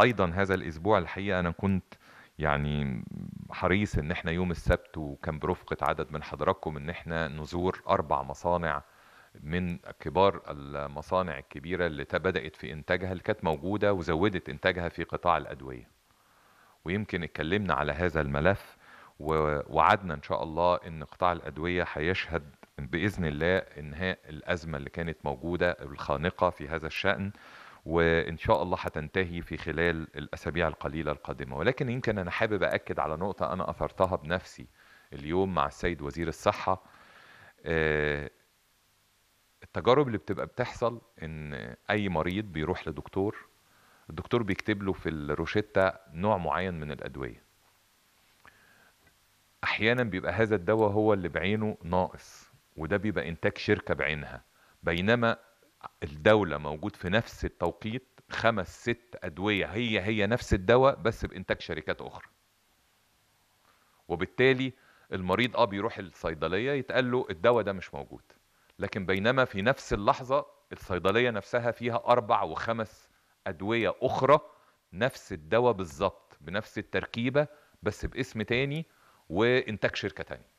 ايضا هذا الاسبوع الحقيقه انا كنت يعني حريص ان احنا يوم السبت وكان برفقه عدد من حضراتكم ان احنا نزور اربع مصانع من كبار المصانع الكبيره اللي بدات في انتاجها اللي كانت موجوده وزودت انتاجها في قطاع الادويه. ويمكن اتكلمنا على هذا الملف ووعدنا ان شاء الله ان قطاع الادويه هيشهد باذن الله انهاء الازمه اللي كانت موجوده الخانقه في هذا الشان وان شاء الله هتنتهي في خلال الاسابيع القليله القادمه ولكن يمكن انا حابب اكد على نقطه انا اثرتها بنفسي اليوم مع السيد وزير الصحه آه، التجارب اللي بتبقى بتحصل ان اي مريض بيروح لدكتور الدكتور بيكتب له في الروشتة نوع معين من الادويه احيانا بيبقى هذا الدواء هو اللي بعينه ناقص وده بيبقى انتاج شركه بعينها بينما الدولة موجود في نفس التوقيت خمس ست أدوية هي هي نفس الدواء بس بإنتاج شركات أخرى وبالتالي المريض اه بيروح الصيدليه يتقال له الدواء ده مش موجود لكن بينما في نفس اللحظه الصيدليه نفسها فيها اربع وخمس ادويه اخرى نفس الدواء بالظبط بنفس التركيبه بس باسم تاني وانتاج شركه تانية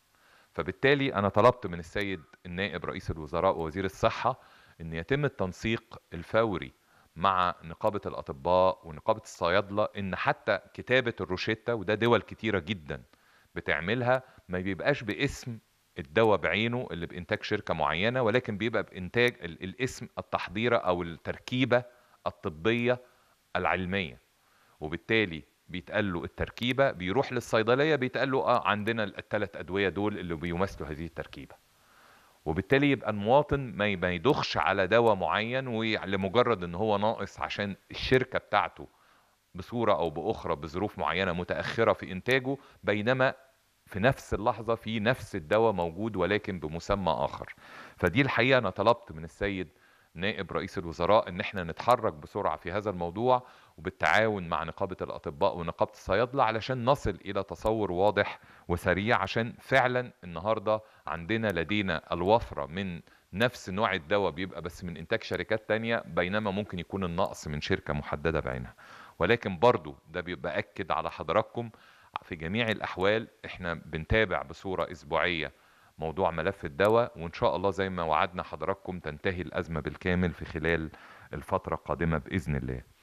فبالتالي انا طلبت من السيد النائب رئيس الوزراء ووزير الصحه ان يتم التنسيق الفوري مع نقابه الاطباء ونقابه الصيادله ان حتى كتابه الروشيتا وده دول كتيره جدا بتعملها ما بيبقاش باسم الدواء بعينه اللي بانتاج شركه معينه ولكن بيبقى بانتاج الاسم التحضيره او التركيبه الطبيه العلميه وبالتالي بيتقال له التركيبه بيروح للصيدليه بيتقال له اه عندنا الثلاث ادويه دول اللي بيمثلوا هذه التركيبه وبالتالي يبقى المواطن ما يدخش على دواء معين ولمجرد ان هو ناقص عشان الشركه بتاعته بصوره او باخرى بظروف معينه متاخره في انتاجه بينما في نفس اللحظه في نفس الدواء موجود ولكن بمسمى اخر فدي الحقيقه انا طلبت من السيد نائب رئيس الوزراء ان احنا نتحرك بسرعه في هذا الموضوع وبالتعاون مع نقابه الاطباء ونقابه الصيادله علشان نصل الى تصور واضح وسريع عشان فعلا النهارده عندنا لدينا الوفره من نفس نوع الدواء بيبقى بس من انتاج شركات تانية بينما ممكن يكون النقص من شركه محدده بعينها ولكن برضو ده بيبقى اكد على حضراتكم في جميع الاحوال احنا بنتابع بصوره اسبوعيه موضوع ملف الدواء وان شاء الله زي ما وعدنا حضراتكم تنتهي الازمه بالكامل في خلال الفتره القادمه باذن الله